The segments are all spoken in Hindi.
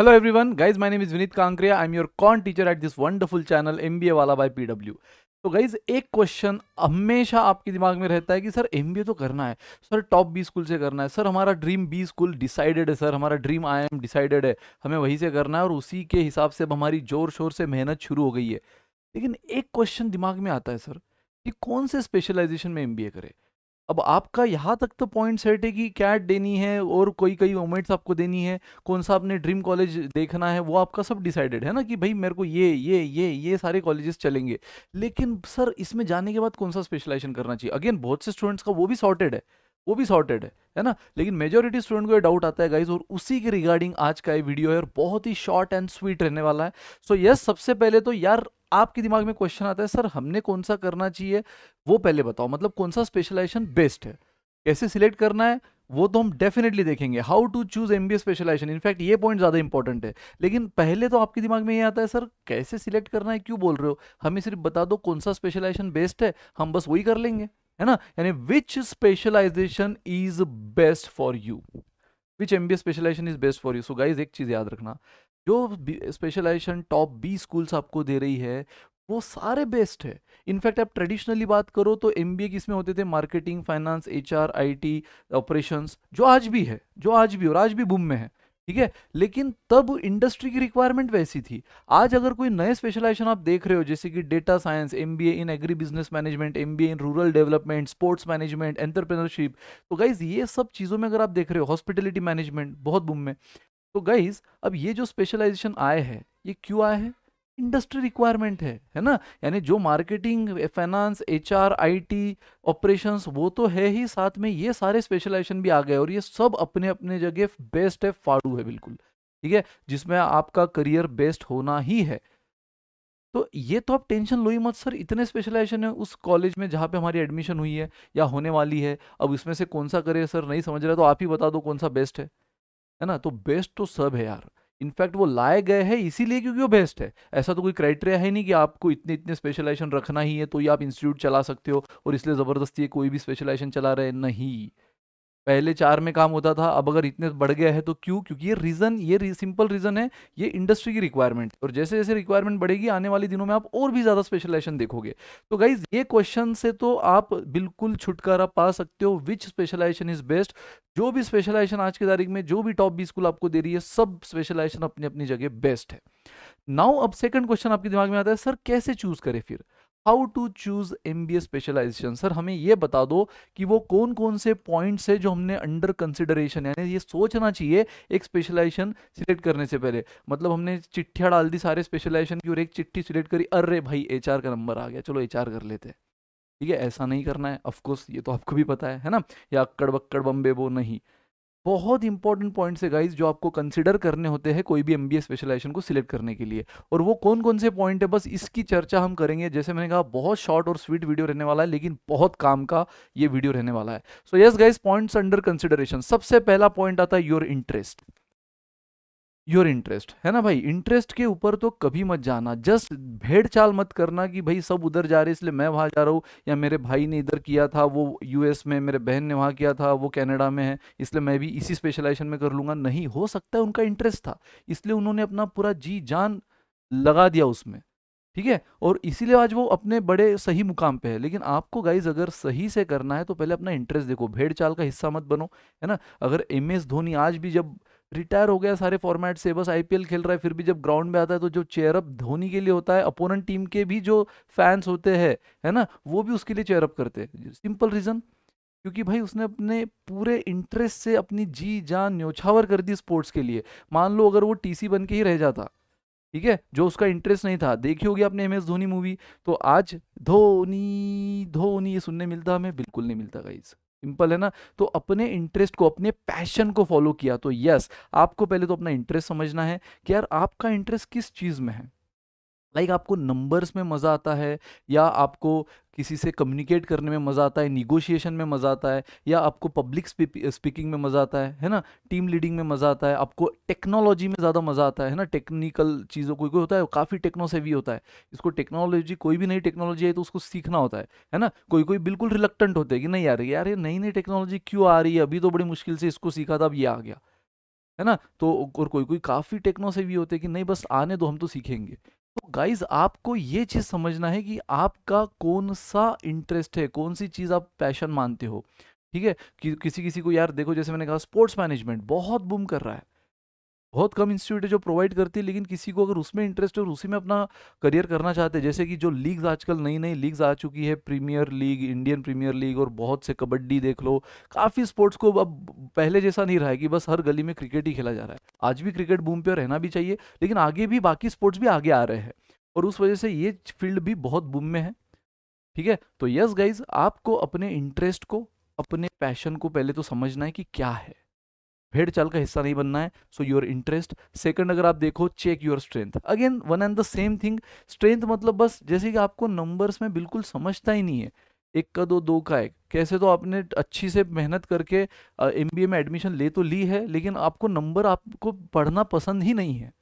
Hello everyone, guys. My name is Vinit your I'm your con teacher at this wonderful channel MBA वाला by PW. तो गाइज एक क्वेश्चन हमेशा आपके दिमाग में रहता है कि सर एम तो करना है सर टॉप बी स्कूल से करना है सर हमारा ड्रीम बी स्कूल डिसाइडेड है सर हमारा ड्रीम आई एम डिसाइडेड है हमें वहीं से करना है और उसी के हिसाब से अब हमारी जोर शोर से मेहनत शुरू हो गई है लेकिन एक क्वेश्चन दिमाग में आता है सर कि कौन से स्पेशलाइजेशन में एम करे अब आपका यहाँ तक तो पॉइंट सेट है कि कैट देनी है और कोई कई मोमेंट्स आपको देनी है कौन सा आपने ड्रीम कॉलेज देखना है वो आपका सब डिसाइडेड है ना कि भाई मेरे को ये ये ये ये सारे कॉलेजेस चलेंगे लेकिन सर इसमें जाने के बाद कौन सा स्पेशलाइजेशन करना चाहिए अगेन बहुत से स्टूडेंट्स का वो भी सॉर्टेड है वो भी सॉर्टेड है है ना लेकिन मेजोरिटी स्टूडेंट को ये डाउट आता है गाइज और उसी के रिगार्डिंग आज का ये वीडियो है और बहुत ही शॉर्ट एंड स्वीट रहने वाला है सो so, यस yes, सबसे पहले तो यार आपके दिमाग में क्वेश्चन आता है सर हमने कौन सा करना चाहिए वो पहले बताओ मतलब कौन सा स्पेशलाइजेशन बेस्ट है कैसे सिलेक्ट करना है वो तो हम डेफिनेटली देखेंगे how to choose M B specialization in fact ये पॉइंट ज़्यादा इंपॉर्टेंट है लेकिन पहले तो आपके दिमाग में ये आता है सर कैसे सिलेक्ट करना है क्यों बोल रहे हो हमें सिर्फ बता दो कौन सा स्पेशलाइजेशन बेस्ट है हम बस वही कर लेंगे है ना यानी which specialization is best for you which M B specialization is best for you so guys एक चीज़ याद रखना जो स्पेशलाइजेशन टॉप बी स्कूल्स आपको दे रही है वो सारे बेस्ट है इनफैक्ट आप ट्रेडिशनली बात करो तो एम बी ए किसमें होते थे marketing finance H R I T operation जो आज भी है जो आज भी और आज भी बुम में है ठीक है लेकिन तब इंडस्ट्री की रिक्वायरमेंट वैसी थी आज अगर कोई नए स्पेशलाइजेशन आप देख रहे हो जैसे कि data science M B A in agri business management M B A in rural development sports management entrepreneurship तो गाइज ये सब चीज़ों में अगर आप देख रहे हो हॉस्पिटलिटी मैनेजमेंट बहुत बुम में तो गाइज अब ये जो स्पेशलाइजेशन आए है ये क्यों आए हैं इंडस्ट्री रिक्वायरमेंट है है ना यानी जो marketing finance H R I T operation वो तो है ही साथ में ये सारे स्पेशलाइजेशन भी आ गए और ये सब अपने अपने जगह बेस्ट है फाड़ू है बिल्कुल ठीक है जिसमें आपका करियर बेस्ट होना ही है तो ये तो आप टेंशन लो ही मत सर इतने स्पेशलाइजेशन है उस कॉलेज में जहाँ पे हमारी एडमिशन हुई है या होने वाली है अब इसमें से कौन सा करियर सर नहीं समझ रहा तो आप ही बता दो कौन सा बेस्ट है है ना तो बेस्ट तो सब है यार इनफैक्ट वो लाए गए हैं इसीलिए क्योंकि वो बेस्ट है ऐसा तो कोई क्राइटेरिया है नहीं कि आपको इतने इतने स्पेशलाइजेशन रखना ही है तो ये आप इंस्टीट्यूट चला सकते हो और इसलिए ज़बरदस्ती कोई भी स्पेशलाइजेशन चला रहे नहीं पहले चार में काम होता था अब अगर इतने बढ़ गया है तो क्यों क्योंकि ये रीज़न ये सिंपल रीज़न है ये इंडस्ट्री की रिक्वायरमेंट और जैसे जैसे रिक्वायरमेंट बढ़ेगी आने वाले दिनों में आप और भी ज़्यादा स्पेशलाइजेशन देखोगे तो गाइज ये क्वेश्चन से तो आप बिल्कुल छुटकारा पा सकते हो विच स्पेशलाइजेशन इज़ बेस्ट जो भी स्पेशलाइजेशन आज की तारीख में जो भी टॉप बी स्कूल आपको दे रही है सब स्पेशलाइजेशन अपनी अपनी जगह बेस्ट है नाउ अब सेकंड क्वेश्चन आपके दिमाग में आता है सर कैसे चूज करें फिर how to choose M B A specialization sir हमें ये बता दो कि वो कौन कौन से पॉइंट्स है जो हमने अंडर कंसिडरेशन यानी ये सोचना चाहिए एक स्पेशलाइजेशन सिलेक्ट करने से पहले मतलब हमने चिट्ठियाँ डाल दी सारे स्पेशलाइजेशन की और एक चिट्ठी सिलेक्ट करी अरे भाई एच का नंबर आ गया चलो एच कर लेते हैं ठीक है ऐसा नहीं करना है ऑफकोर्स ये तो आपको भी पता है है ना या अक्कड़ बक्कड़ बम्बे वो नहीं बहुत इंपॉर्टेंट पॉइंट्स है गाइज जो आपको कंसिडर करने होते हैं कोई भी एम बी स्पेशलाइजेशन को सिलेक्ट करने के लिए और वो कौन कौन से पॉइंट है बस इसकी चर्चा हम करेंगे जैसे मैंने कहा बहुत शॉर्ट और स्वीट वीडियो रहने वाला है लेकिन बहुत काम का ये वीडियो रहने वाला है so yes guys points under consideration सबसे पहला पॉइंट आता है योर इंटरेस्ट योर इंटरेस्ट है ना भाई इंटरेस्ट के ऊपर तो कभी मत जाना जस्ट भेड़ चाल मत करना कि भाई सब उधर जा रहे इसलिए मैं वहाँ जा रहा हूँ या मेरे भाई ने इधर किया था वो यूएस में मेरे बहन ने वहाँ किया था वो कनाडा में है इसलिए मैं भी इसी स्पेशलाइजेशन में कर लूँगा नहीं हो सकता है उनका इंटरेस्ट था इसलिए उन्होंने अपना पूरा जी जान लगा दिया उसमें ठीक है और इसीलिए आज वो अपने बड़े सही मुकाम पे है लेकिन आपको गाइज अगर सही से करना है तो पहले अपना इंटरेस्ट देखो भेड़ चाल का हिस्सा मत बनो है ना अगर एम एस धोनी आज भी जब रिटायर हो गया सारे फॉर्मेट से बस आईपीएल खेल रहा है फिर भी जब ग्राउंड में आता है तो जो चेयरअप धोनी के लिए होता है अपोनेंट टीम के भी जो फैंस होते हैं है ना वो भी उसके लिए चेयरअप करते हैं सिंपल रीज़न क्योंकि भाई उसने अपने पूरे इंटरेस्ट से अपनी जी जान न्योछावर कर दी स्पोर्ट्स के लिए मान लो अगर वो टीसी बन के ही रह जाता ठीक है जो उसका इंटरेस्ट नहीं था देखी होगी आपने एम एस धोनी मूवी तो आज धोनी धोनी ये सुनने मिलता हमें बिल्कुल नहीं मिलता गाइज़ सिंपल है ना तो अपने इंटरेस्ट को अपने पैशन को फॉलो किया तो यस आपको पहले तो अपना इंटरेस्ट समझना है कि यार आपका इंटरेस्ट किस चीज़ में है लाइक आपको नंबर्स में मज़ा आता है या आपको किसी से कम्युनिकेट करने में मज़ा आता है निगोशिएशन में मज़ा आता है या आपको पब्लिक स्पीकिंग में मज़ा आता है है ना टीम लीडिंग में मज़ा आता है आपको टेक्नोलॉजी में ज़्यादा मज़ा आता है ना टेक्निकल चीज़ों कोई कोई होता है काफ़ी टेक्नो होता है इसको टेक्नोलॉजी कोई भी नई टेक्नोलॉजी है तो उसको सीखना होता है है ना कोई कोई बिल्कुल रिलक्टेंट होते हैं कि नहीं यार यार ये नई नई टेक्नोलॉजी क्यों आ रही है अभी तो बड़ी मुश्किल से इसको सीखा था अब ये आ गया है ना तो और कोई कोई काफ़ी टेक्नो सेवी होते हैं कि नहीं बस आने दो हम तो सीखेंगे तो गाइज आपको ये चीज़ समझना है कि आपका कौन सा इंटरेस्ट है कौन सी चीज़ आप पैशन मानते हो ठीक है कि, किसी किसी को यार देखो जैसे मैंने कहा स्पोर्ट्स मैनेजमेंट बहुत बूम कर रहा है बहुत कम इंस्टीट्यूट है जो प्रोवाइड करती है लेकिन किसी को अगर उसमें इंटरेस्ट है और उसी में अपना करियर करना चाहते हैं जैसे कि जो लीग्स आजकल नई नई लीग्स आ चुकी है premier league Indian premier league और बहुत से कबड्डी देख लो काफ़ी स्पोर्ट्स को अब पहले जैसा नहीं रहा है कि बस हर गली में क्रिकेट ही खेला जा रहा है आज भी क्रिकेट बूम पे रहना भी चाहिए लेकिन आगे भी बाकी स्पोर्ट्स भी आगे आ रहे हैं और उस वजह से ये फील्ड भी बहुत बूम में है ठीक है तो यस गाइज आपको अपने इंटरेस्ट को अपने पैशन को पहले तो समझना है कि क्या है भेड़ चाल का हिस्सा नहीं बनना है सो योर इंटरेस्ट सेकंड अगर आप देखो check your strength again one and the same thing strength मतलब बस जैसे कि आपको नंबर्स में बिल्कुल समझता ही नहीं है एक का दो दो का एक कैसे तो आपने अच्छी से मेहनत करके एम uh, में एडमिशन ले तो ली है लेकिन आपको नंबर आपको पढ़ना पसंद ही नहीं है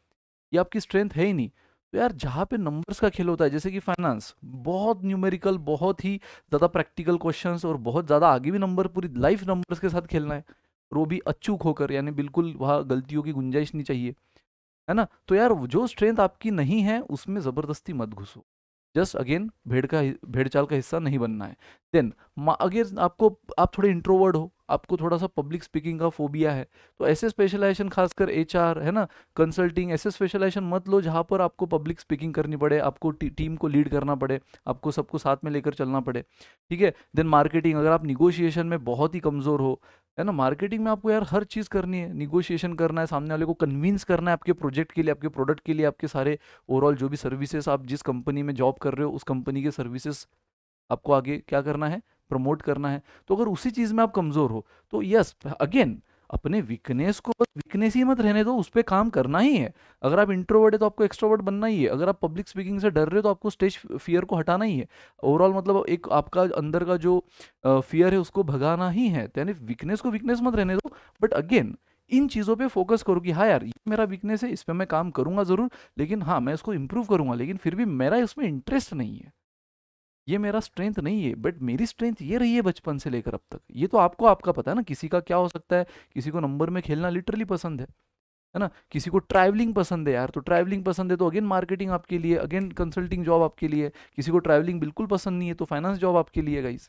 ये आपकी स्ट्रेंथ है ही नहीं तो यार जहाँ पे नंबर्स का खेल होता है जैसे कि फाइनेंस बहुत न्यूमेरिकल बहुत ही ज़्यादा प्रैक्टिकल क्वेश्चंस और बहुत ज़्यादा आगे भी नंबर पूरी लाइफ नंबर्स के साथ खेलना है और वो भी अचूक होकर यानी बिल्कुल वहाँ गलतियों की गुंजाइश नहीं चाहिए है ना तो यार जो स्ट्रेंथ आपकी नहीं है उसमें ज़बरदस्ती मत घुसो जस्ट अगेन भेड़ का भेड़ चाल का हिस्सा नहीं बनना है देन अगेन आपको आप थोड़े इंट्रोवर्ड हो आपको थोड़ा सा पब्लिक स्पीकिंग का फोबिया है तो ऐसे स्पेशलाइजेशन खासकर एच है ना कंसल्टिंग ऐसे स्पेशलाइजेशन मत लो जहाँ पर आपको पब्लिक स्पीकिंग करनी पड़े आपको टी, टीम को लीड करना पड़े आपको सबको साथ में लेकर चलना पड़े ठीक है देन मार्केटिंग अगर आप निगोशिएशन में बहुत ही कमज़ोर हो है ना मार्केटिंग में आपको यार हर चीज़ करनी है निगोशिएशन करना है सामने वाले को कन्विंस करना है आपके प्रोजेक्ट के लिए आपके प्रोडक्ट के लिए आपके सारे ओवरऑल जो भी सर्विसेज आप जिस कंपनी में जॉब कर रहे हो उस कंपनी के सर्विसेज आपको आगे क्या करना है प्रमोट करना है तो अगर उसी चीज़ में आप कमज़ोर हो तो यस अगेन अपने वीकनेस को वीकनेस ही मत रहने दो उस पर काम करना ही है अगर आप इंट्रोवर्ट है तो आपको एक्स्ट्रोवर्ट बनना ही है अगर आप पब्लिक स्पीकिंग से डर रहे हो तो आपको स्टेज फियर को हटाना ही है ओवरऑल मतलब एक आपका अंदर का जो फियर है उसको भगाना ही है यानी वीकनेस को वीकनेस मत रहने दो बट अगेन इन चीज़ों पे फोकस करो कि हाँ यार ये मेरा वीकनेस है इस पर मैं काम करूँगा ज़रूर लेकिन हाँ मैं इसको इम्प्रूव करूँगा लेकिन फिर भी मेरा इसमें इंटरेस्ट नहीं है ये मेरा स्ट्रेंथ नहीं है बट मेरी स्ट्रेंथ ये रही है बचपन से लेकर अब तक ये तो आपको आपका पता है ना किसी का क्या हो सकता है किसी को नंबर में खेलना लिटरली पसंद है है ना किसी को ट्रैवलिंग पसंद है यार तो ट्रैवलिंग पसंद है तो अगेन मार्केटिंग आपके लिए अगेन कंसल्टिंग जॉब आपके लिए किसी को ट्रैवलिंग बिल्कुल पसंद नहीं है तो फाइनेंस जॉब आपके लिए गाइज़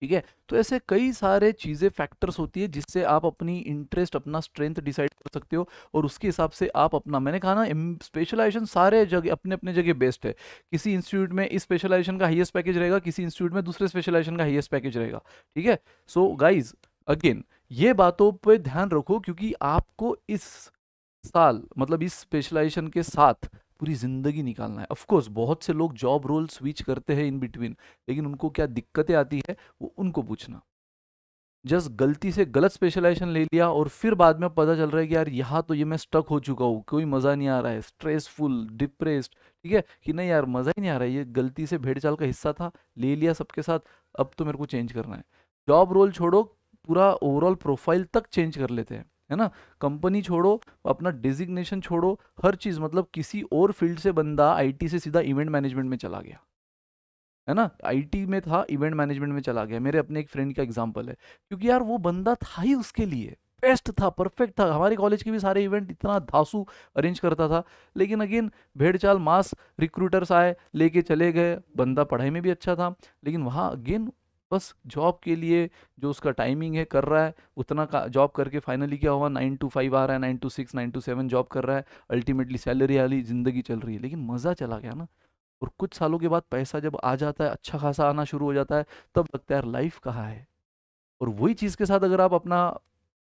ठीक है तो ऐसे कई सारे चीज़ें फैक्टर्स होती है जिससे आप अपनी इंटरेस्ट अपना स्ट्रेंथ डिसाइड कर सकते हो और उसके हिसाब से आप अपना मैंने कहा ना स्पेशलाइजेशन सारे जगह अपने अपने जगह बेस्ट है किसी इंस्टीट्यूट में इस स्पेशलाइजेशन का हाईएस्ट पैकेज रहेगा किसी इंस्टीट्यूट में दूसरे स्पेशलाइजेशन का हाइएस्ट पैकेज रहेगा ठीक है सो गाइज अगेन ये बातों पर ध्यान रखो क्योंकि आपको इस साल मतलब इस स्पेशलाइजेशन के साथ पूरी ज़िंदगी निकालना है ऑफकोर्स बहुत से लोग जॉब रोल स्विच करते हैं इन बिटवीन लेकिन उनको क्या दिक्कतें आती है वो उनको पूछना जस्ट गलती से गलत स्पेशलाइजेशन ले लिया और फिर बाद में पता चल रहा है कि यार यहाँ तो ये मैं स्टक हो चुका हूँ कोई मज़ा नहीं आ रहा है स्ट्रेसफुल डिप्रेस्ड ठीक है कि नहीं यार मज़ा ही नहीं आ रहा है ये गलती से भेड़ चाल का हिस्सा था ले लिया सबके साथ अब तो मेरे को चेंज करना है जॉब रोल छोड़ो पूरा ओवरऑल प्रोफाइल तक चेंज कर लेते हैं है ना कंपनी छोड़ो अपना डिजिग्नेशन छोड़ो हर चीज़ मतलब किसी और फील्ड से बंदा आईटी से सीधा इवेंट मैनेजमेंट में चला गया है ना आईटी में था इवेंट मैनेजमेंट में चला गया मेरे अपने एक फ्रेंड का एग्जाम्पल है क्योंकि यार वो बंदा था ही उसके लिए बेस्ट था परफेक्ट था हमारे कॉलेज के भी सारे इवेंट इतना धासु अरेंज करता था लेकिन अगेन भेड़चाल मास रिक्रूटर्स आए लेके चले गए बंदा पढ़ाई में भी अच्छा था लेकिन वहाँ अगेन बस जॉब के लिए जो उसका टाइमिंग है कर रहा है उतना का जॉब करके फाइनली क्या हुआ नाइन टू फाइव आ रहा है nine to six nine to seven job कर रहा है अल्टीमेटली सैलरी वाली ज़िंदगी चल रही है लेकिन मज़ा चला गया ना और कुछ सालों के बाद पैसा जब आ जाता है अच्छा खासा आना शुरू हो जाता है तब लगता है यार लाइफ कहाँ है और वही चीज़ के साथ अगर आप अपना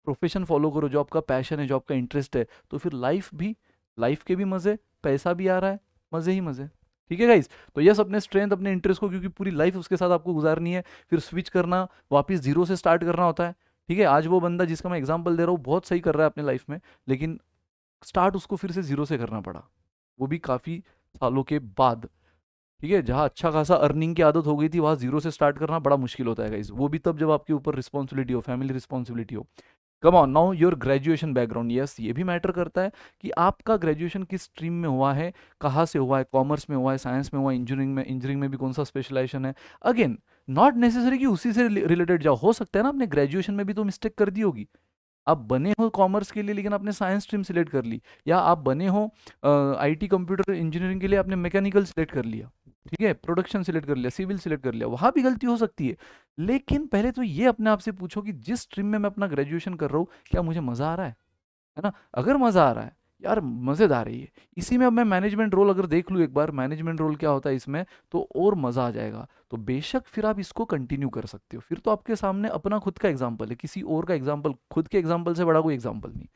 प्रोफेशन फॉलो करो जो आपका पैशन है जो आपका इंटरेस्ट है तो फिर लाइफ भी लाइफ के भी मज़े पैसा भी आ रहा है मज़े ही मज़े ठीक है गाइज तो यस अपने स्ट्रेंथ अपने इंटरेस्ट को क्योंकि पूरी लाइफ उसके साथ आपको गुजारनी है फिर स्विच करना वापस जीरो से स्टार्ट करना होता है ठीक है आज वो बंदा जिसका मैं एग्जाम्पल दे रहा हूँ बहुत सही कर रहा है अपने लाइफ में लेकिन स्टार्ट उसको फिर से जीरो से करना पड़ा वो भी काफ़ी सालों के बाद ठीक है जहाँ अच्छा खासा अर्निंग की आदत हो गई थी वहाँ जीरो से स्टार्ट करना बड़ा मुश्किल होता है गाइज वो भी तब जब आपके ऊपर रिस्पॉन्सिबिलिटी हो फैमिली रिस्पॉन्सिबिलिटी हो come on now your graduation background yes ये भी मैटर करता है कि आपका ग्रेजुएशन किस स्ट्रीम में हुआ है कहाँ से हुआ है कॉमर्स में हुआ है साइंस में हुआ है इंजीनियरिंग में इंजीनियरिंग में भी कौन सा स्पेशलाइजेशन है अगेन नॉट नेसेसरी कि उसी से रिलेटेड जाओ हो सकता है ना आपने ग्रेजुएशन में भी तो मिस्टेक कर दी होगी आप बने हो कॉमर्स के लिए लेकिन आपने साइंस स्ट्रीम सिलेक्ट कर ली या आप बने हो आईटी कंप्यूटर इंजीनियरिंग के लिए आपने मैकेनिकल सिलेक्ट कर लिया ठीक है प्रोडक्शन सिलेक्ट कर लिया सिविल सिलेक्ट कर लिया वहां भी गलती हो सकती है लेकिन पहले तो ये अपने आप से पूछो कि जिस स्ट्रीम में मैं अपना ग्रेजुएशन कर रहा हूँ क्या मुझे मज़ा आ रहा है है ना अगर मज़ा आ रहा है यार मज़ेदार है ये इसी में अब मैं मैनेजमेंट रोल अगर देख लूँ एक बार मैनेजमेंट रोल क्या होता है इसमें तो और मज़ा आ जाएगा तो बेशक फिर आप इसको कंटिन्यू कर सकते हो फिर तो आपके सामने अपना खुद का एग्जाम्पल है किसी और का एग्जाम्पल खुद के एग्जाम्पल से बड़ा कोई एग्जाम्पल नहीं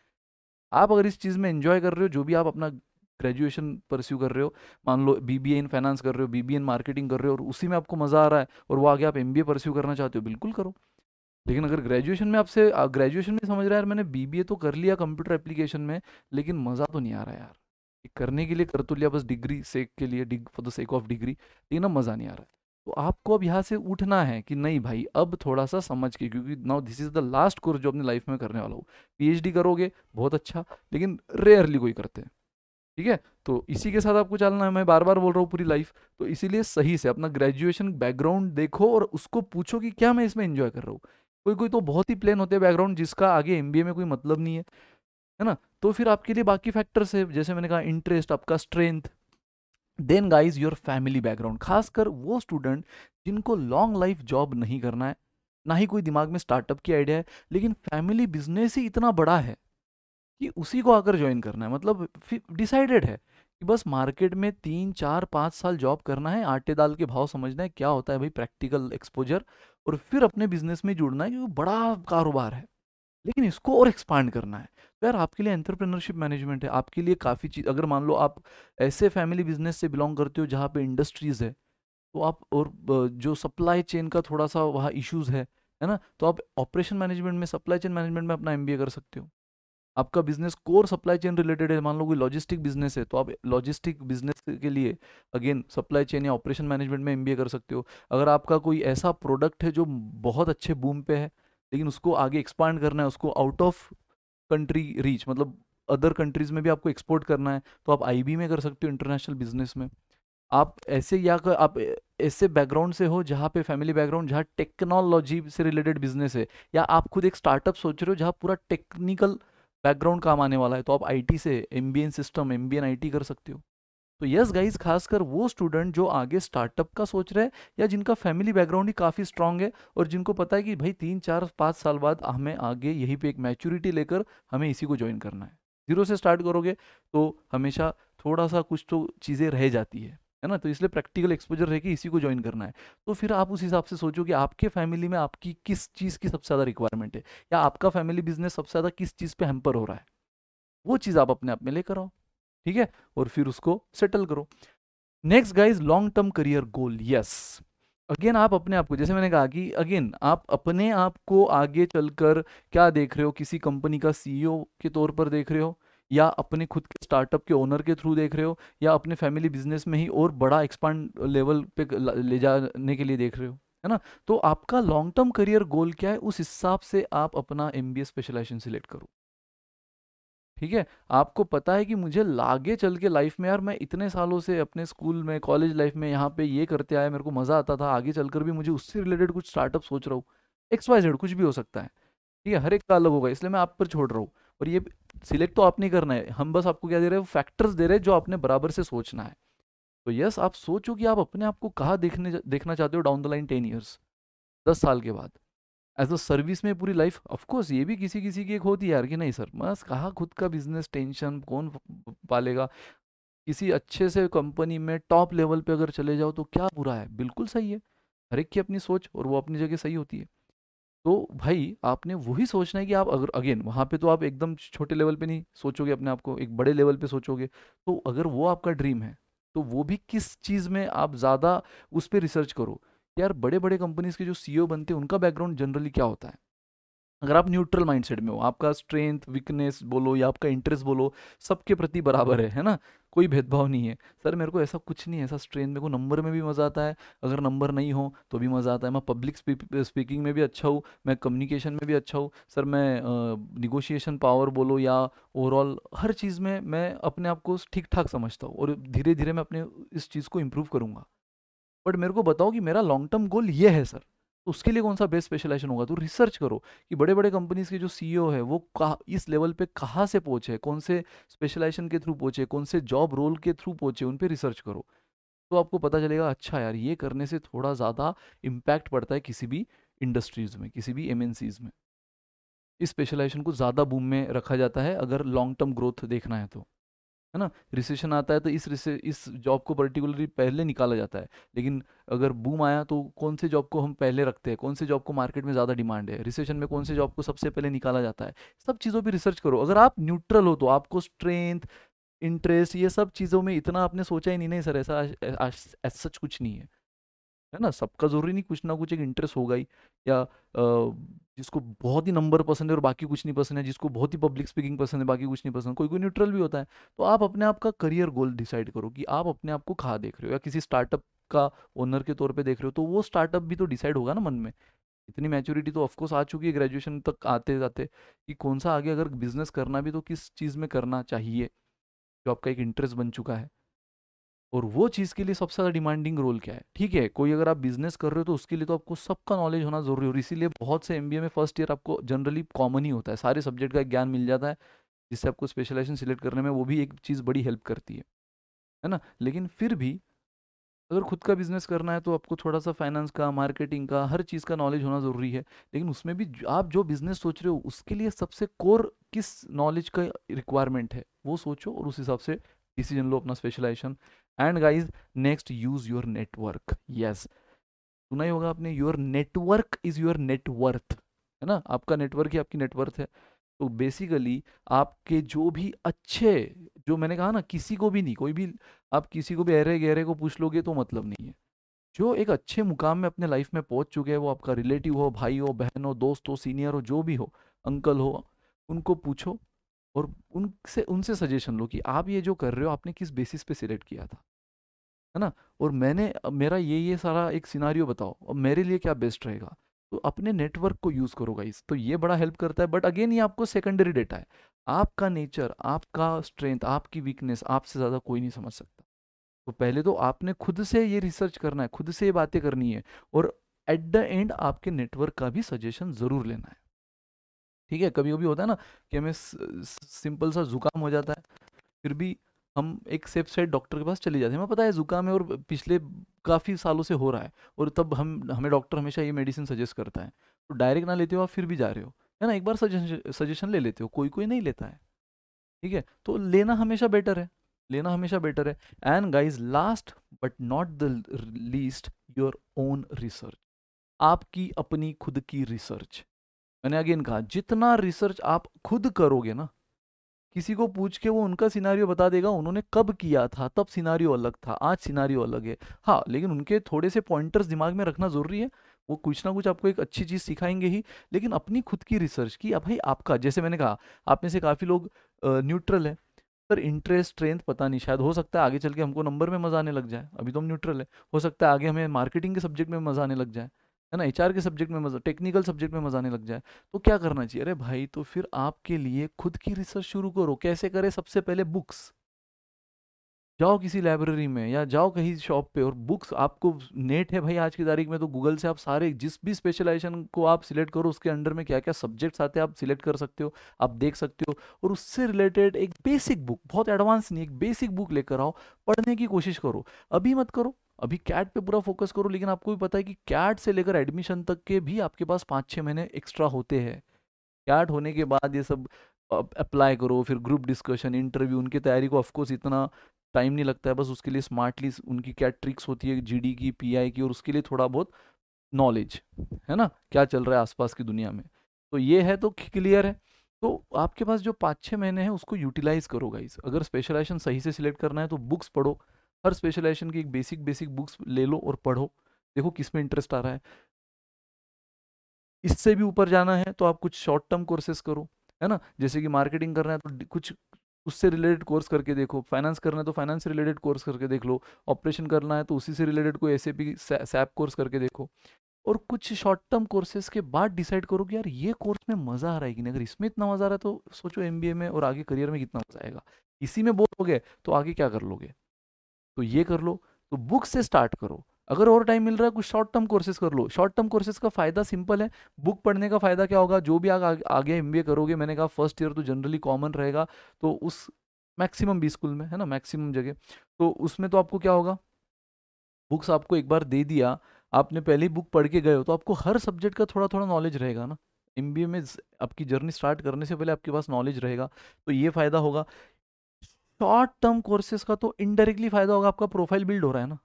आप अगर इस चीज़ में एंजॉय कर रहे हो जो भी आप अपना ग्रेजुएशन परस्यू कर रहे हो मान लो बी बी इन फाइनेंस कर रहे हो बी बी इन मार्केटिंग कर रहे हो और उसी में आपको मज़ा आ रहा है और वो आगे आप एम बी ए परस्यू करना चाहते हो बिल्कुल करो लेकिन अगर ग्रेजुएशन में आपसे ग्रेजुएशन में समझ रहा है यार मैंने बी बी ए तो कर लिया कंप्यूटर एप्लीकेशन में लेकिन मज़ा तो नहीं आ रहा है यार करने के लिए कर तो लिया बस डिग्री सेक के लिए dig for the sake of degree लेकिन अब मज़ा नहीं आ रहा है तो आपको अब यहाँ से उठना है कि नहीं भाई अब थोड़ा सा समझ के क्योंकि now this is the last course जो अपनी लाइफ में करने वाला हो पीएचडी करोगे बहुत अच्छा लेकिन रेयरली कोई करते हैं ठीक है तो इसी के साथ आपको चलना है मैं बार बार बोल रहा हूँ पूरी लाइफ तो इसीलिए सही से अपना ग्रेजुएशन बैकग्राउंड देखो और उसको पूछो कि क्या मैं इसमें एंजॉय कर रहा हूँ कोई कोई तो बहुत ही प्लेन होते हैं बैकग्राउंड जिसका आगे एम में कोई मतलब नहीं है है ना तो फिर आपके लिए बाकी फैक्टर्स है जैसे मैंने कहा इंटरेस्ट आपका strength then guys your family background खासकर वो स्टूडेंट जिनको लॉन्ग लाइफ जॉब नहीं करना है ना ही कोई दिमाग में स्टार्टअप की आइडिया है लेकिन फैमिली बिजनेस ही इतना बड़ा है कि उसी को आकर ज्वाइन करना है मतलब डिसाइडेड है कि बस मार्केट में तीन चार पाँच साल जॉब करना है आटे दाल के भाव समझना है क्या होता है भाई प्रैक्टिकल एक्सपोजर और फिर अपने बिजनेस में जुड़ना है क्योंकि बड़ा कारोबार है लेकिन इसको और एक्सपांड करना है तो यार आपके लिए एंटरप्रेन्योरशिप मैनेजमेंट है आपके लिए काफ़ी चीज़ अगर मान लो आप ऐसे फैमिली बिजनेस से बिलोंग करते हो जहाँ पे इंडस्ट्रीज़ है तो आप और जो सप्लाई चेन का थोड़ा सा वहाँ इश्यूज़ है है ना तो आप ऑपरेशन मैनेजमेंट में सप्लाई चेन मैनेजमेंट में अपना एम कर सकते हो आपका business core supply chain related है मान लो कोई लॉजिस्टिक बिजनेस है तो आप लॉजिस्टिक बिजनेस के लिए अगेन सप्लाई चेन या ऑपरेशन मैनेजमेंट में एमबीए कर सकते हो अगर आपका कोई ऐसा प्रोडक्ट है जो बहुत अच्छे बूम पे है लेकिन उसको आगे एक्सपांड करना है उसको आउट ऑफ कंट्री रीच मतलब अदर कंट्रीज़ में भी आपको एक्सपोर्ट करना है तो आप आई में कर सकते हो इंटरनेशनल बिजनेस में आप ऐसे या कर, आप ऐसे बैकग्राउंड से हो जहाँ पे फैमिली बैकग्राउंड जहाँ टेक्नोलॉजी से रिलेटेड बिजनेस है या आप खुद एक स्टार्टअप सोच रहे हो जहाँ पूरा टेक्निकल बैकग्राउंड काम आने वाला है तो आप आईटी से एम सिस्टम एम बी कर सकते हो तो यस गाइज खासकर वो स्टूडेंट जो आगे स्टार्टअप का सोच रहे हैं या जिनका फैमिली बैकग्राउंड ही काफ़ी स्ट्रांग है और जिनको पता है कि भाई तीन चार पाँच साल बाद हमें आगे यहीं पे एक मैच्योरिटी लेकर हमें इसी को ज्वाइन करना है जीरो से स्टार्ट करोगे तो हमेशा थोड़ा सा कुछ तो चीज़ें रह जाती है है ना तो इसलिए प्रैक्टिकल एक्सपोजर रह कि इसी को ज्वाइन करना है तो फिर आप उस हिसाब से सोचो कि आपके फैमिली में आपकी किस चीज़ की सबसे ज़्यादा रिक्वायरमेंट है या आपका फैमिली बिजनेस सबसे ज़्यादा किस चीज़ पर हेम्पर हो रहा है वो चीज़ आप अपने आप में लेकर आओ ठीक है और फिर उसको सेटल करो next guys long term career goal yes again आप अपने आप को जैसे मैंने कहा कि अगेन आप अपने आप को आगे चलकर क्या देख रहे हो किसी कंपनी का सीईओ e के तौर पर देख रहे हो या अपने खुद के स्टार्टअप के ओनर के थ्रू देख रहे हो या अपने फैमिली बिजनेस में ही और बड़ा एक्सपांड लेवल पे ले जाने के लिए देख रहे हो है ना तो आपका लॉन्ग टर्म करियर गोल क्या है उस हिसाब से आप अपना एम बी स्पेशलाइजेशन सिलेक्ट करो ठीक है आपको पता है कि मुझे लागे चल के लाइफ में यार मैं इतने सालों से अपने स्कूल में कॉलेज लाइफ में यहाँ पे ये करते आया मेरे को मज़ा आता था आगे चलकर भी मुझे उससे रिलेटेड कुछ स्टार्टअप सोच रहा हूँ एक्स वाई जेड कुछ भी हो सकता है ठीक है हर एक का अलग होगा इसलिए मैं आप पर छोड़ रहा हूँ और ये सिलेक्ट तो आपने करना है हम बस आपको क्या दे रहे हैं फैक्टर्स दे रहे हैं जो आपने बराबर से सोचना है तो यस आप सोचो कि आप अपने आप को कहाँ देखने देखना चाहते हो down the line ten years दस साल के बाद एज अ सर्विस में पूरी लाइफ ऑफकोर्स ये भी किसी किसी की एक होती है यार कि नहीं सर बस कहाँ खुद का बिजनेस टेंशन कौन पालेगा किसी अच्छे से कंपनी में टॉप लेवल पे अगर चले जाओ तो क्या बुरा है बिल्कुल सही है हर एक की अपनी सोच और वो अपनी जगह सही होती है तो भाई आपने वही सोचना है कि आप अगर अगेन वहाँ पे तो आप एकदम छोटे लेवल पे नहीं सोचोगे अपने आप को एक बड़े लेवल पे सोचोगे तो अगर वो आपका ड्रीम है तो वो भी किस चीज़ में आप ज़्यादा उस पर रिसर्च करो यार बड़े बड़े कंपनीज़ के जो सीईओ e बनते हैं उनका बैकग्राउंड जनरली क्या होता है अगर आप न्यूट्रल माइंडसेट में हो आपका स्ट्रेंथ वीकनेस बोलो या आपका इंटरेस्ट बोलो सबके प्रति बराबर है है ना कोई भेदभाव नहीं है सर मेरे को ऐसा कुछ नहीं है ऐसा स्ट्रेंथ मेरे को नंबर में भी मज़ा आता है अगर नंबर नहीं हो तो भी मज़ा आता है मैं पब्लिक स्पीकिंग में भी अच्छा हूँ मैं कम्युनिकेशन में भी अच्छा हूँ सर मैं निगोशिएशन पावर बोलो या ओवरऑल हर चीज़ में मैं अपने आप को ठीक ठाक समझता हूँ और धीरे धीरे मैं अपने इस चीज़ को इम्प्रूव करूँगा बट मेरे को बताओ कि मेरा लॉन्ग टर्म गोल ये है सर तो उसके लिए कौन सा बेस्ट स्पेशलाइजेशन होगा तो रिसर्च करो कि बड़े बड़े कंपनीज के जो सीईओ e है वो इस लेवल पे कहाँ से पहुँचे कौन से स्पेशलाइजेशन के थ्रू पहुँचे कौन से जॉब रोल के थ्रू पहुँचे उन पर रिसर्च करो तो आपको पता चलेगा अच्छा यार ये करने से थोड़ा ज़्यादा इम्पैक्ट पड़ता है किसी भी इंडस्ट्रीज़ में किसी भी एम में इस स्पेशलाइजेशन को ज़्यादा बूम में रखा जाता है अगर लॉन्ग टर्म ग्रोथ देखना है तो है ना रिसेशन आता है तो इस रिसे इस जॉब को पर्टिकुलरली पहले निकाला जाता है लेकिन अगर बूम आया तो कौन से जॉब को हम पहले रखते हैं कौन से जॉब को मार्केट में ज़्यादा डिमांड है रिसेशन में कौन से जॉब को सबसे पहले निकाला जाता है सब चीज़ों पर रिसर्च करो अगर आप न्यूट्रल हो तो आपको स्ट्रेंथ इंटरेस्ट ये सब चीज़ों में इतना आपने सोचा ही नहीं नहीं सर ऐसा ऐस सच कुछ नहीं है है ना सबका ज़रूरी नहीं कुछ ना कुछ एक इंटरेस्ट होगा ही या आ, जिसको बहुत ही नंबर पसंद है और बाकी कुछ नहीं पसंद है जिसको बहुत ही पब्लिक स्पीकिंग पसंद है बाकी कुछ नहीं पसंद कोई कोई न्यूट्रल भी होता है तो आप अपने आप का करियर गोल डिसाइड करो कि आप अपने आप को कहा देख रहे हो या किसी स्टार्टअप का ओनर के तौर पे देख रहे हो तो वो स्टार्टअप भी तो डिसाइड होगा ना मन में इतनी मैच्योरिटी तो ऑफकोर्स आ चुकी है ग्रेजुएशन तक आते जाते कि कौन सा आगे अगर बिजनेस करना भी तो किस चीज़ में करना चाहिए जो आपका एक इंटरेस्ट बन चुका है और वो चीज़ के लिए सबसे ज़्यादा डिमांडिंग रोल क्या है ठीक है कोई अगर आप बिजनेस कर रहे हो तो उसके लिए तो आपको सबका नॉलेज होना जरूरी और इसीलिए बहुत से एमबीए में फर्स्ट ईयर आपको जनरली कॉमन ही होता है सारे सब्जेक्ट का ज्ञान मिल जाता है जिससे आपको स्पेशलाइजेशन सिलेक्ट करने में वो भी एक चीज़ बड़ी हेल्प करती है है ना लेकिन फिर भी अगर खुद का बिजनेस करना है तो आपको थोड़ा सा फाइनेंस का मार्केटिंग का हर चीज़ का नॉलेज होना ज़रूरी है लेकिन उसमें भी आप जो बिज़नेस सोच रहे हो उसके लिए सबसे कोर किस नॉलेज का रिक्वायरमेंट है वो सोचो और उस हिसाब से डिसीजन लो अपना specialization and guys next use your network yes सुना ही होगा आपने your network is your net है ना आपका नेटवर्क ही आपकी नेटवर्थ है तो बेसिकली आपके जो भी अच्छे जो मैंने कहा ना किसी को भी नहीं कोई भी आप किसी को भी अहरे गहरे को पूछ लोगे तो मतलब नहीं है जो एक अच्छे मुकाम में अपने लाइफ में पहुंच चुके हैं वो आपका रिलेटिव हो भाई हो बहन हो दोस्त हो सीनियर हो जो भी हो अंकल हो उनको पूछो और उनसे उनसे सजेशन लो कि आप ये जो कर रहे हो आपने किस बेसिस पे सिलेक्ट किया था है ना और मैंने मेरा ये ये सारा एक सिनारियो बताओ और मेरे लिए क्या बेस्ट रहेगा तो अपने नेटवर्क को यूज़ करो गाइस तो ये बड़ा हेल्प करता है बट अगेन ये आपको सेकेंडरी डेटा है आपका नेचर आपका स्ट्रेंथ आपकी वीकनेस आपसे ज़्यादा कोई नहीं समझ सकता तो पहले तो आपने खुद से ये रिसर्च करना है खुद से ये बातें करनी है और एट द एंड आपके नेटवर्क का भी सजेशन ज़रूर लेना है ठीक है कभी कभी होता है ना कि हमें सिंपल सा जुकाम हो जाता है फिर भी हम एक सेफ साइड डॉक्टर के पास चले जाते हैं हमें पता है जुकाम है और पिछले काफ़ी सालों से हो रहा है और तब हम हमें डॉक्टर हमेशा ये मेडिसिन सजेस्ट करता है तो डायरेक्ट ना लेते हो आप फिर भी जा रहे हो है ना एक बार सजेशन सजेशन ले लेते हो कोई कोई नहीं लेता है ठीक है तो लेना हमेशा बेटर है लेना हमेशा बेटर है and guys last but not the least your own research आपकी अपनी खुद की रिसर्च मैंने अगेन कहा जितना रिसर्च आप खुद करोगे ना किसी को पूछ के वो उनका सिनारियो बता देगा उन्होंने कब किया था तब सिनारियो अलग था आज सिनारियो अलग है हाँ लेकिन उनके थोड़े से पॉइंटर्स दिमाग में रखना ज़रूरी है वो कुछ ना कुछ आपको एक अच्छी चीज़ सिखाएंगे ही लेकिन अपनी खुद की रिसर्च की भाई आपका जैसे मैंने कहा आप में से काफ़ी लोग न्यूट्रल है सर इंटरेस्ट स्ट्रेंथ पता नहीं शायद हो सकता है आगे चल के हमको नंबर में मज़ा आने लग जाए अभी तो हम न्यूट्रल है हो सकता है आगे हमें मार्केटिंग के सब्जेक्ट में मज़ा आने लग जाए है ना एचआर के सब्जेक्ट में मज़ा टेक्निकल सब्जेक्ट में मज़ा आने लग जाए तो क्या करना चाहिए अरे भाई तो फिर आपके लिए खुद की रिसर्च शुरू करो कैसे करें सबसे पहले बुक्स जाओ किसी लाइब्रेरी में या जाओ कहीं शॉप पे और बुक्स आपको नेट है भाई आज की तारीख में तो गूगल से आप सारे जिस भी स्पेशलाइजेशन को आप सिलेक्ट करो उसके अंडर में क्या क्या सब्जेक्ट्स आते हैं आप सिलेक्ट कर सकते हो आप देख सकते हो और उससे रिलेटेड एक बेसिक बुक बहुत एडवांस नहीं एक बेसिक बुक लेकर आओ पढ़ने की कोशिश करो अभी मत करो अभी कैट पे पूरा फोकस करो लेकिन आपको भी पता है कि कैट से लेकर एडमिशन तक के भी आपके पास पाँच छः महीने एक्स्ट्रा होते हैं कैट होने के बाद ये सब अप्लाई करो फिर ग्रुप डिस्कशन इंटरव्यू उनकी तैयारी को ऑफकोर्स इतना टाइम नहीं लगता है बस उसके लिए स्मार्टली उनकी क्या ट्रिक्स होती है जी की पी की और उसके लिए थोड़ा बहुत नॉलेज है ना क्या चल रहा है आसपास की दुनिया में तो ये है तो क्लियर है तो आपके पास जो पाँच छः महीने हैं उसको यूटिलाइज़ करो गाइज अगर स्पेशलाइजेशन सही से सिलेक्ट करना है तो बुक्स पढ़ो हर स्पेशलाइजेशन की एक बेसिक बेसिक बुक्स ले लो और पढ़ो देखो किस में इंटरेस्ट आ रहा है इससे भी ऊपर जाना है तो आप कुछ शॉर्ट टर्म कोर्सेस करो है ना जैसे कि मार्केटिंग करना है तो कुछ उससे रिलेटेड कोर्स करके देखो फाइनेंस करना है तो फाइनेंस से रिलेटेड कोर्स करके देख लो ऑपरेशन करना है तो उसी से रिलेटेड कोई ऐसे भी सैप कोर्स करके देखो और कुछ शॉर्ट टर्म कोर्सेज के बाद डिसाइड करो कि यार ये कोर्स में मज़ा आ रहा है कि नहीं अगर इसमें इतना मज़ा आ रहा है तो सोचो एम में और आगे करियर में कितना मज़ा आएगा इसी में बोर हो गए तो आगे क्या कर लोगे तो ये कर लो तो बुक से स्टार्ट करो अगर और टाइम मिल रहा है कुछ शॉर्ट टर्म कोर्सेज कर लो शॉर्ट टर्म कोर्सेज का फायदा सिंपल है बुक पढ़ने का फायदा क्या होगा जो भी आप आग, आगे एम करोगे मैंने कहा फर्स्ट ईयर तो जनरली कॉमन रहेगा तो उस मैक्सिमम भी स्कूल में है ना मैक्सिमम जगह तो उसमें तो आपको क्या होगा बुक्स आपको एक बार दे दिया आपने पहले बुक पढ़ के गए हो तो आपको हर सब्जेक्ट का थोड़ा थोड़ा नॉलेज रहेगा ना एम में आपकी जर्नी स्टार्ट करने से पहले आपके पास नॉलेज रहेगा तो ये फ़ायदा होगा शॉर्ट टर्म कोर्सेज का तो इनडायरेक्टली फ़ायदा होगा आपका प्रोफाइल बिल्ड हो रहा है ना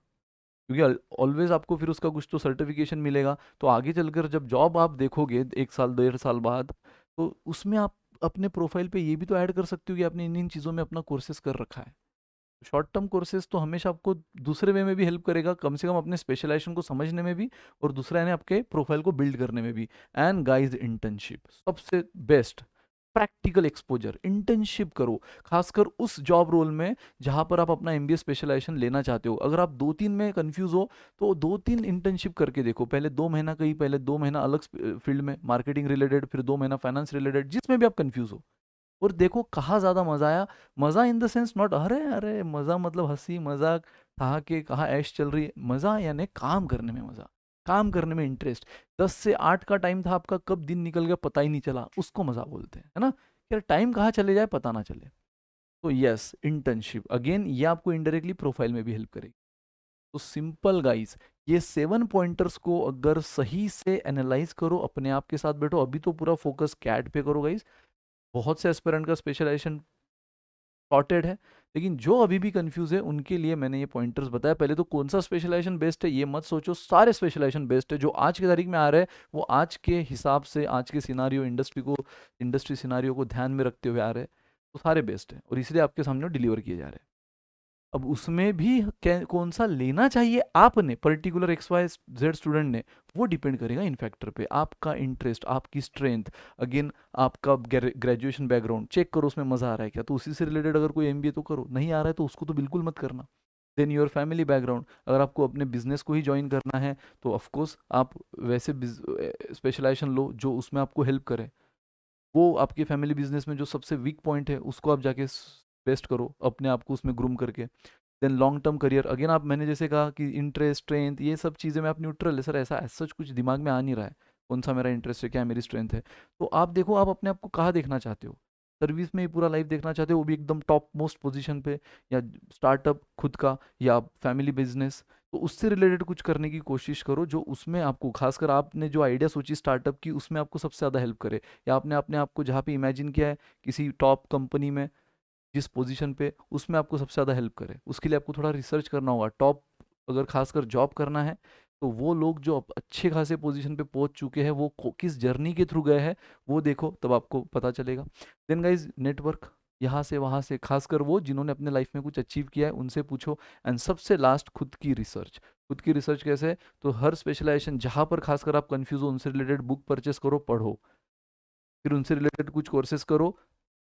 क्योंकि ऑलवेज आपको फिर उसका कुछ तो सर्टिफिकेशन मिलेगा तो आगे चलकर जब जॉब आप देखोगे एक साल डेढ़ साल बाद तो उसमें आप अपने प्रोफाइल पे ये भी तो ऐड कर सकते हो कि आपने इन इन चीज़ों में अपना कोर्सेस कर रखा है शॉर्ट टर्म कोर्सेज तो हमेशा आपको दूसरे वे में भी हेल्प करेगा कम से कम अपने स्पेशलाइजेशन को समझने में भी और दूसरा यानी आपके प्रोफाइल को बिल्ड करने में भी एंड गाइज इंटर्नशिप सबसे बेस्ट प्रैक्टिकल एक्सपोजर इंटर्नशिप करो खासकर उस जॉब रोल में जहाँ पर आप अपना एम स्पेशलाइजेशन लेना चाहते हो अगर आप दो तीन में कन्फ्यूज़ हो तो दो तीन इंटर्नशिप करके देखो पहले दो महीना कहीं पहले दो महीना अलग फील्ड में मार्केटिंग रिलेटेड फिर दो महीना फाइनेंस रिलेटेड जिसमें भी आप कन्फ्यूज़ हो और देखो कहाँ ज़्यादा मज़ा आया मज़ा इन द सेंस नॉट अरे अरे मज़ा मतलब हंसी मजाक ठहाके कहा ऐश चल रही है मज़ा यानी काम करने में मज़ा काम करने में इंटरेस्ट दस से आठ का टाइम था आपका कब दिन निकल गया पता ही नहीं चला उसको मज़ा बोलते हैं है ना यार टाइम कहाँ चले जाए पता ना चले तो यस इंटर्नशिप अगेन ये आपको इनडायरेक्टली प्रोफाइल में भी हेल्प करेगी तो सिंपल गाइस ये सेवन पॉइंटर्स को अगर सही से एनालाइज करो अपने आप के साथ बैठो अभी तो पूरा फोकस कैट पे करो गाइस बहुत से एस्पेरेंट का स्पेशलाइजेशन शॉर्टेड है लेकिन जो अभी भी कन्फ्यूज़ है उनके लिए मैंने ये पॉइंटर्स बताया पहले तो कौन सा स्पेशलाइजेशन बेस्ट है ये मत सोचो सारे स्पेशलाइजेशन बेस्ट है जो आज की तारीख में आ रहा है वो आज के हिसाब से आज के सिनारियो इंडस्ट्री को इंडस्ट्री सिनारियो को ध्यान में रखते हुए आ रहे हैं तो सारे बेस्ट है और इसलिए आपके सामने डिलीवर किए जा रहे हैं अब उसमें भी कौन सा लेना चाहिए आपने particular X Y Z student ने वो डिपेंड करेगा इन फैक्टर पे आपका इंटरेस्ट आपकी स्ट्रेंथ अगेन आपका ग्रेजुएशन बैकग्राउंड चेक करो उसमें मज़ा आ रहा है क्या तो उसी से रिलेटेड अगर कोई एम तो करो नहीं आ रहा है तो उसको तो बिल्कुल मत करना देन योर फैमिली बैकग्राउंड अगर आपको अपने बिजनेस को ही ज्वाइन करना है तो ऑफकोर्स आप वैसे स्पेशलाइजेशन लो जो उसमें आपको हेल्प करे वो आपके फैमिली बिजनेस में जो सबसे वीक पॉइंट है उसको आप जाके पेस्ट करो अपने आप को उसमें ग्रूम करके then long term career again आप मैंने जैसे कहा कि इंटरेस्ट स्ट्रेंथ ये सब चीज़ें मैं आप न्यूट्रल है सर ऐसा ऐसा सच कुछ दिमाग में आ नहीं रहा है कौन सा मेरा इंटरेस्ट है क्या मेरी स्ट्रेंथ है तो आप देखो आप अपने आप को कहाँ देखना चाहते हो सर्विस में ही पूरा लाइफ देखना चाहते हो वो भी एकदम टॉप मोस्ट पोजीशन पे या स्टार्टअप खुद का या फैमिली बिजनेस तो उससे रिलेटेड कुछ करने की कोशिश करो जो उसमें आपको खासकर आपने जो आइडिया सोची स्टार्टअप की उसमें आपको सबसे ज़्यादा हेल्प करे या आपने अपने आप को जहाँ पे इमेजिन किया है किसी टॉप कंपनी में जिस पोजीशन पे उसमें आपको सबसे ज़्यादा हेल्प करे उसके लिए आपको थोड़ा रिसर्च करना होगा टॉप अगर खासकर जॉब करना है तो वो लोग जो अच्छे खासे पोजीशन पे पहुंच चुके हैं वो किस जर्नी के थ्रू गए हैं वो देखो तब आपको पता चलेगा देन गाइज नेटवर्क यहाँ से वहाँ से खासकर वो जिन्होंने अपने लाइफ में कुछ अचीव किया है उनसे पूछो एंड सबसे लास्ट खुद की रिसर्च खुद की रिसर्च कैसे है तो हर स्पेशलाइजेशन जहाँ पर खासकर आप कन्फ्यूज हो उनसे रिलेटेड बुक परचेस करो पढ़ो फिर उनसे रिलेटेड कुछ कोर्सेज करो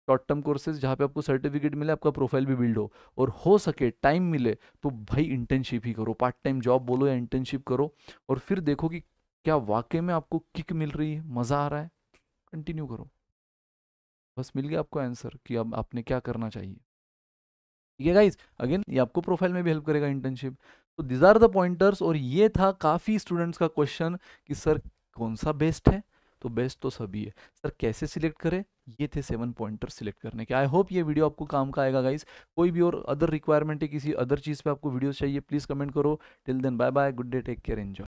शॉर्ट टर्म कोर्सेज जहाँ पे आपको सर्टिफिकेट मिले आपका प्रोफाइल भी बिल्ड हो और हो सके टाइम मिले तो भाई इंटर्नशिप ही करो पार्ट टाइम जॉब बोलो या इंटर्नशिप करो और फिर देखो कि क्या वाकई में आपको किक मिल रही है मज़ा आ रहा है कंटिन्यू करो बस मिल गया आपको आंसर कि अब आपने क्या करना चाहिए ठीक है गाइज अगेन ये आपको प्रोफाइल में भी हेल्प करेगा इंटर्नशिप तो दिज आर द पॉइंटर्स और ये था काफ़ी स्टूडेंट्स का क्वेश्चन कि सर कौन सा बेस्ट है तो बेस्ट तो सभी है सर कैसे सिलेक्ट करें ये थे सेवन पॉइंटर सिलेक्ट करने के आई होप ये वीडियो आपको काम का आएगा गाइज कोई भी और अदर रिक्वायरमेंट है किसी अदर चीज़ पे आपको वीडियो चाहिए प्लीज़ कमेंट करो till then bye bye good day take care enjoy